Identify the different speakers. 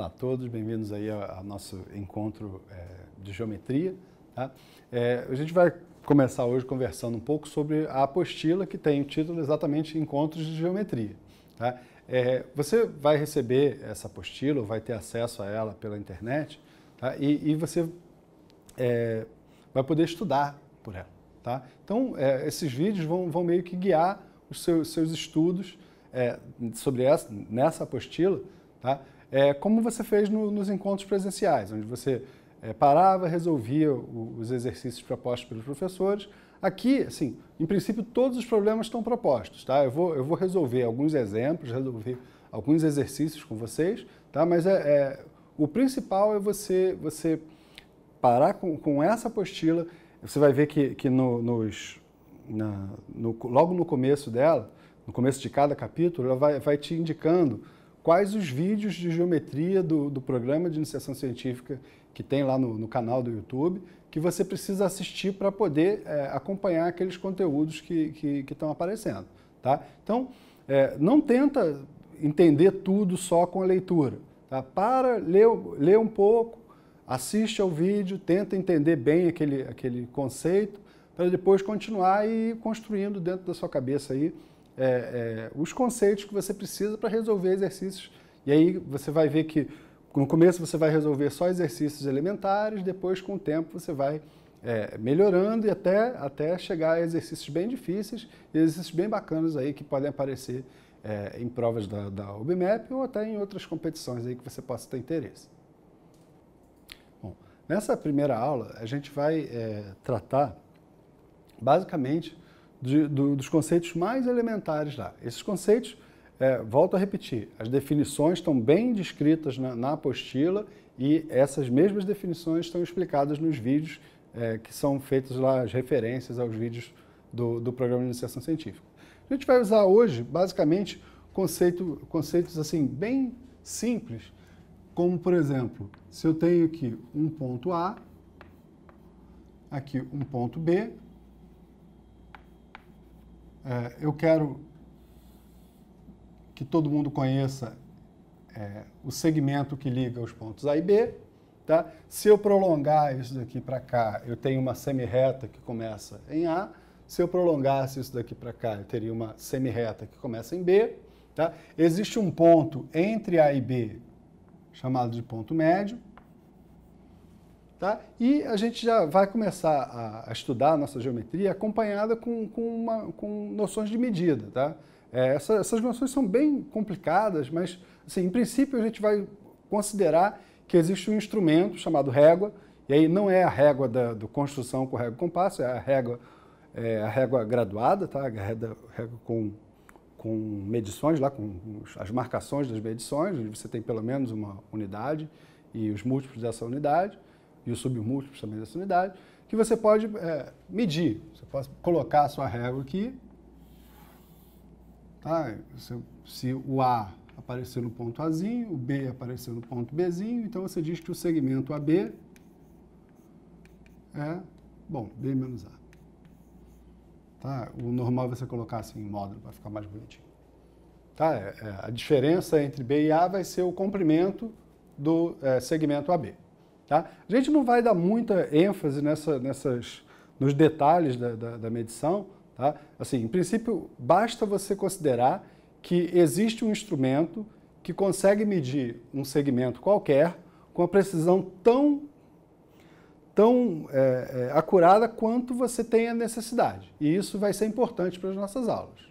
Speaker 1: Olá a todos, bem-vindos aí ao, nosso encontro é, de geometria. Tá? É, a gente vai começar hoje conversando um pouco sobre a apostila que tem o título exatamente Encontros de Geometria. Tá? É, você vai receber essa apostila, ou vai ter acesso a ela pela internet, tá? e, e, você é, vai poder estudar por ela. Tá? Então, é, esses vídeos vão, vão, meio que guiar os seus, seus estudos é, sobre essa, nessa apostila, tá? é, como você fez no, nos encontros presenciais, onde você é, parava, resolvia os exercícios propostos pelos professores. Aqui, assim, em princípio, todos os problemas estão propostos, tá? Eu vou, eu vou resolver alguns exemplos, resolver alguns exercícios com vocês, tá? Mas é, é o principal é você, você parar com, com essa apostila. Você vai ver que, que no, nos, na, no, logo no começo dela, no começo de cada capítulo, ela vai, vai te indicando quais os vídeos de geometria do, do programa de iniciação científica que tem lá no, no canal do YouTube que você precisa assistir para poder é, acompanhar aqueles conteúdos que, que, que estão aparecendo. Tá? Então, é, não tenta entender tudo só com a leitura. Tá? Para, lê, lê um pouco, assiste ao vídeo, tenta entender bem aquele, aquele conceito, para depois continuar e ir construindo dentro da sua cabeça aí é, é, os conceitos que você precisa para resolver exercícios. E aí você vai ver que no começo você vai resolver só exercícios elementares, depois com o tempo você vai é, melhorando e até, até chegar a exercícios bem difíceis e exercícios bem bacanas aí que podem aparecer é, em provas da, da OBMEP ou até em outras competições aí que você possa ter interesse. Bom, nessa primeira aula a gente vai é, tratar basicamente de, do, dos conceitos mais elementares lá. Esses conceitos, é, volto a repetir, as definições estão bem descritas na, na apostila e essas mesmas definições estão explicadas nos vídeos é, que são feitos lá, as referências aos vídeos do, do programa de iniciação científica. A gente vai usar hoje, basicamente, conceito, conceitos assim bem simples, como, por exemplo, se eu tenho aqui um ponto A, aqui um ponto B, é, eu quero que todo mundo conheça é, o segmento que liga os pontos A e B. Tá? Se eu prolongar isso daqui para cá, eu tenho uma semi-reta que começa em A. Se eu prolongasse isso daqui para cá, eu teria uma semi-reta que começa em B. Tá? Existe um ponto entre A e B chamado de ponto médio. Tá? E a gente já vai começar a, a estudar a nossa geometria acompanhada com, com, uma, com noções de medida. Tá? É, essa, essas noções são bem complicadas, mas assim, em princípio a gente vai considerar que existe um instrumento chamado régua, e aí não é a régua da do construção com régua compasso, é a régua, é a régua graduada, tá? a régua, régua com, com medições, lá, com as marcações das medições, onde você tem pelo menos uma unidade e os múltiplos dessa unidade e os submúltiplos também dessa unidade que você pode é, medir. Você pode colocar a sua régua aqui. Tá? Se, se o A aparecer no ponto Azinho, o B aparecer no ponto Bzinho, então você diz que o segmento AB é, bom, B menos A. Tá? O normal é você colocar assim em módulo para ficar mais bonitinho. Tá? É, é, a diferença entre B e A vai ser o comprimento do é, segmento AB. Tá? A gente não vai dar muita ênfase nessa, nessas, nos detalhes da, da, da medição. Tá? Assim, em princípio, basta você considerar que existe um instrumento que consegue medir um segmento qualquer com a precisão tão, tão é, é, acurada quanto você tem a necessidade. E isso vai ser importante para as nossas aulas.